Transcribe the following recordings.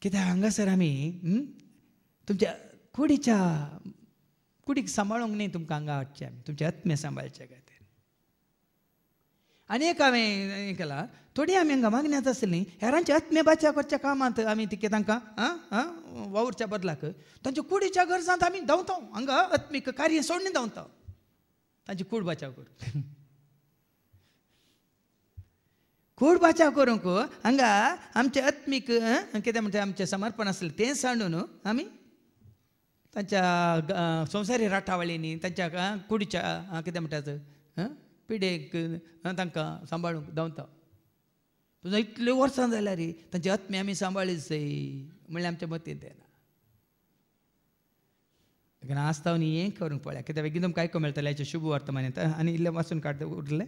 Kita angga serami, hmm? tumja kudi cha kudi samalong ni tum kangga ocem, tumja atme sambal cegat. आनीक हांवें हें केलां थोडी आमी हांगा मागण्यांत आसलीं हेरांच्या बचाव करच्या कामांत आमी तिके तांकां आं आं वावुरच्या बदलाक तांच्या कुडीच्या गरजांत आमी धांवता हांगा आत्मीक कार्य सोडून धांवता तांची कूड बचाव कर कूड बचाव करूंक हांगा आमचे आत्मीक कितें म्हणटा आमचें समर्पण आसलें तें सांडून आमी तांच्या संवसारी राठावळींनी तांच्या कुडीच्या कितें म्हणटात पिडेक तांकां सांबाळूंक धांवता तुजो इतले वर्सां जाल्या रे तांची आत्मे आमी सय म्हणल्यार आमच्या मतीन तेना लेकिन आसता न्ही हें करूंक पळया कित्याक बेगीन काय आयकूंक मेळटले हाचे शुभ वर्तमान येता आनी इल्लें वाचून काडटा उरलें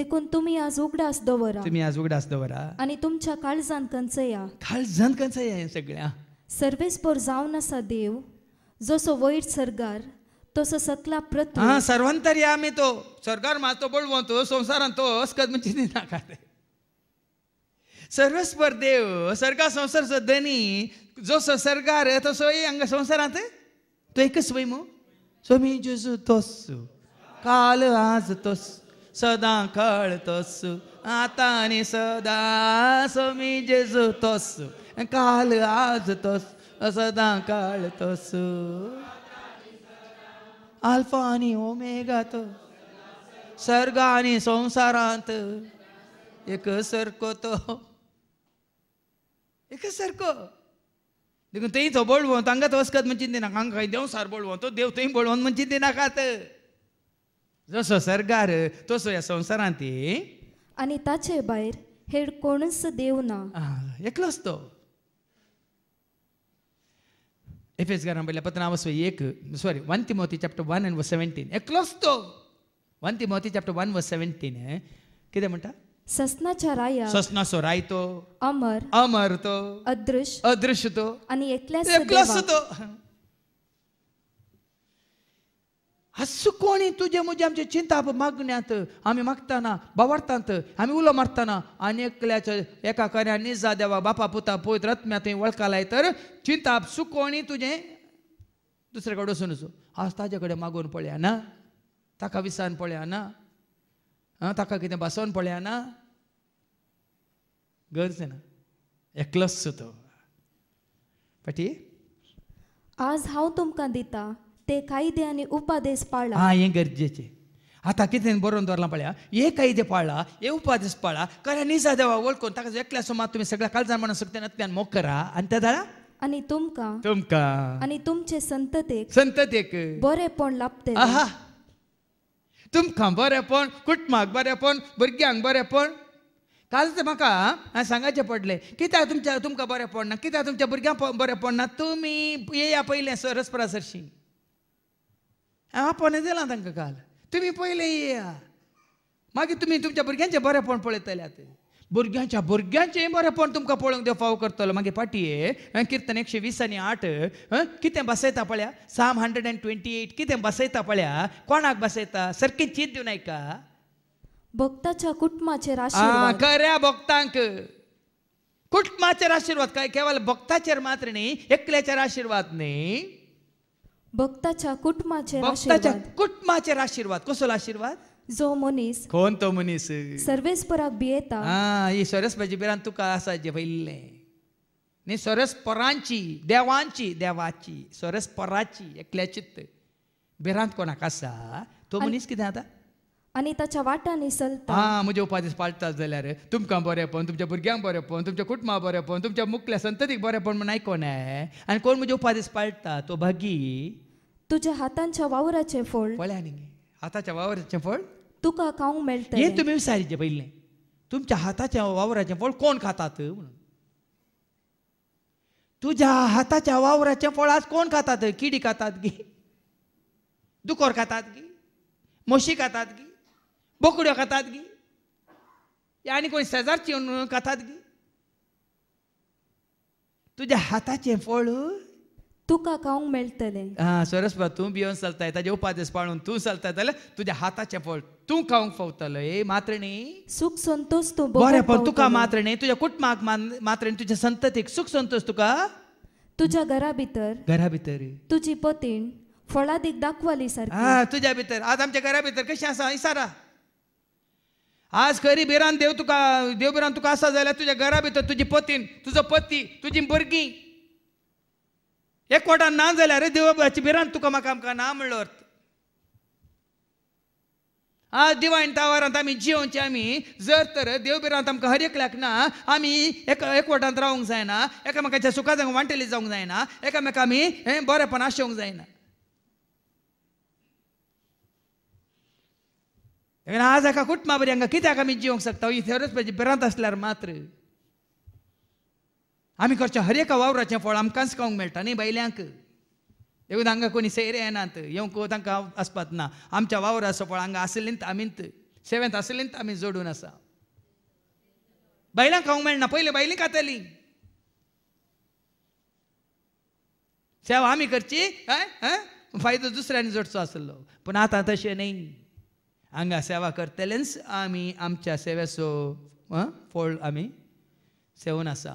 देखून तुम्ही आज उगडास दवरा तुम्ही आज उगडास दवरा आणि तुमच्या काळजांत कंचया काळजांत कंचया हे सगळ्या सर्वेस्पोर जावन आसा देव जसो वयर सरगार तो सतला प्रत हा सर्वांतर या मी तो सरकार माझतो बोल बोलतो संसार आणतो असं कधी म्हणजे नाही सर्वस्पर देव सरकार संसार सध्यानी जो सरकार तो सोयी अंग संसारात तो एकच सोयी स्वामी जुज तोस काल आज तोस सदा काळ तोस आता आणि सदा स्वामी जुज तोस काल आज तोस सदा काळ तोस आल्फा आणि ओमेगात सर्ग आणि संसारांत एक सरको तो एक सरको देखून थंय तो बोळवो तो म्हणजे म्हण नाका हांगा खंय देंवसार तो देव थंय बोळवोन म्हणजे चिंती नाकात जसो सरगार तसो ह्या संवसारांत आनी ताचे बाहेर हेड कोणच देव ना एकलोच तो एफ एस घरा हांव पतना एक सॉरी वन ती मोवती चॅप्टर वन ए एकलोच तो वन ती मोवती चॅप्टर वन व सेवेंटीन कितें म्हणटा सस्नाच्या राय ससनाचो रायतो अमर अमर तो अदृश्य अदृश्य तो आणि एकल्याचो एकलो सुकोणी तुझे मुजे आमची चिंताप मागण्यात आम्ही मागताना बावडतात आम्ही उलो मारताना आणि एकल्याच्या एका कार्या निजा देवा बापा पुता पोयत रत्म्या तुम्ही वळखालाय तर चिंताप सुकोणी तुझे दुसऱ्याकडे वसून वचून आज ताजे मागून पळया ना ताका विसान पळया ना ताका कितें भासोवन पळया ना गरज ना एकलोच तो फाटी आज हांव तुमकां दिता ते कायदे आणि उपादेश पाळला हा हे गरजेचे आता कितें बरोवन दवरलां पळया हे कायदे पाळा हे उपादेश पाळा कारण निजा देवा वळखून ताका एकल्या समाज तुम्ही सगळ्या काळजार म्हणून सगळ्यांतल्यान मोग करा आणि त्या दाळा आणि तुमका तुमका आणि तुमचे संततेक संततेक बरेपण लाभते आहा तुमकां बरेपण कुटुंबाक पण भुरग्यांक बरेपण कालच म्हाका सांगाचें पडलें कित्याक तुमच्या तुमकां बरें पडना कित्याक तुमच्या भुरग्यांक बरें पडना तुमी येया पयलें सरसप्रासरशी आपणें दिलां तांकां काल तुमी पयलें येया मागीर तुमी तुमच्या भुरग्यांचें बरेंपण पळयतले आतां भुरग्यांच्या भुरग्यांचें बरेंपण तुमकां पळोवंक देव फाव करतलो मागीर फाटीं किर्तन एकशे वीस आनी आठ कितें बसयता पळया साम हंड्रेड एंड ट्वेंटी एट कितें बसयता पळया कोणाक बसयता सारकी चीत दिवन आयका भक्ताच्या कुटुंबाचेर खऱ्या भक्तांक कुटुंबाचेर आशिर्वाद काय केवळ भक्ताचेर मात्र न्ही एकल्याचेर आशिर्वाद न्ही भक्ताच्या कुटुंबाचे भक्ताच्या कुटुंबाचेर आशीर्वाद कसो आशीर्वाद जो मनीस कोण तो मनीस सर्वेस्पराक भियेता हा ही सोरेस्पाची बिरान तुका आसा जे पहिले न्ही सोरेस्परांची देवांची देवाची सोरेस्पराची एकल्या चित्त बिरांत कोणाक आसा तो मनीस कितें जाता आनी ताच्या वाटांनी चलता हा म्हणजे उपादेश पाळटात जाल्यार तुमकां बरें पण तुमच्या भुरग्यांक बरें पण तुमच्या कुटुंबा बरें पण तुमच्या मुकल्या संततीक बरें पण म्हण आयकोन आनी कोण म्हजे उपादेश पाळटा तो भागी तुज्या हातांच्या वावराचें फळ पळ्या न्ही हाताच्या वावराचें फळ तुका खावंक मेळटा हे तुमी विचारिचें पयलें तुमच्या हाताच्या वावराचें फळ कोण खातात म्हणून तुझ्या हाताच्या वावराचें फळ आज कोण खातात किडी खातात गी दुकोर खातात गी म्हशी खातात गी बोकड्यो खातात गी आनी कोण शेजारची खातात गी तुज्या हाताचें फळ तुका खावंक मेळटलें आं सरस्पा तूं भियोन चलताय ताजे उपादेस पाळून तूं चलताय जाल्यार तुज्या हाताचें फळ तूं खावंक फावतलो ए मात्र न्ही सुख संतोष तूं बरें पण तुका मात्र न्ही तुज्या कुटुंबाक मात्र तुज्या संततीक सुख संतोश तुका तुज्या घरा भितर घरा भितर तुजी पतीन फळां दीक दाखवाली सारकी तुज्या भितर आज आमच्या घरा भितर कशी आसा इसारा आज खरी बिरान देव तुका देव बिरान तुका आसा जाल्यार तुज्या घरा भितर तुजी पतीन तुजो पती तुजी भुरगीं एकवटान ना जाल्यार अरे देवाची बिरान तुका म्हाका आमकां ना म्हणलो अर्थ आज दिवायन तावरांत आमी जिवचे आमी जर तर देव देवबिरांत आमकां हर एकल्याक ना आमी एका एकवटांत रावंक जायना एकामेकाच्या जावंक वांटेली जावंक जायना एकामेका आमी हें बरेपण आशेवंक जायना आनी आज एका कुट माबरी हांगा कित्याक आमी जेवंक शकता हां इथेरच भाजी परांत आसल्यार मात्र आमी करच्या हर एक वावराचें फळ आमकांच कवोंक मेळटा न्ही बायल्यांक येवूद हांगा कोणी सयरे येनात येवंकू तांकां आसपाच ना आमच्या वावर आसा पळय हांगा आसलेलीत आमीत सेवेंत आसलेलीत आमी जोडून आसा बायलांक खावंक मेळना पयलीं बायलीं खातलीं सेंव आमी करची आं आं फायदो दुसऱ्यांनी जोडचो आसलो पूण आतां तशें न्ही हांगा सेवा करतलेच आमी आमच्या सेवेचो फळ आमी सेवन आसा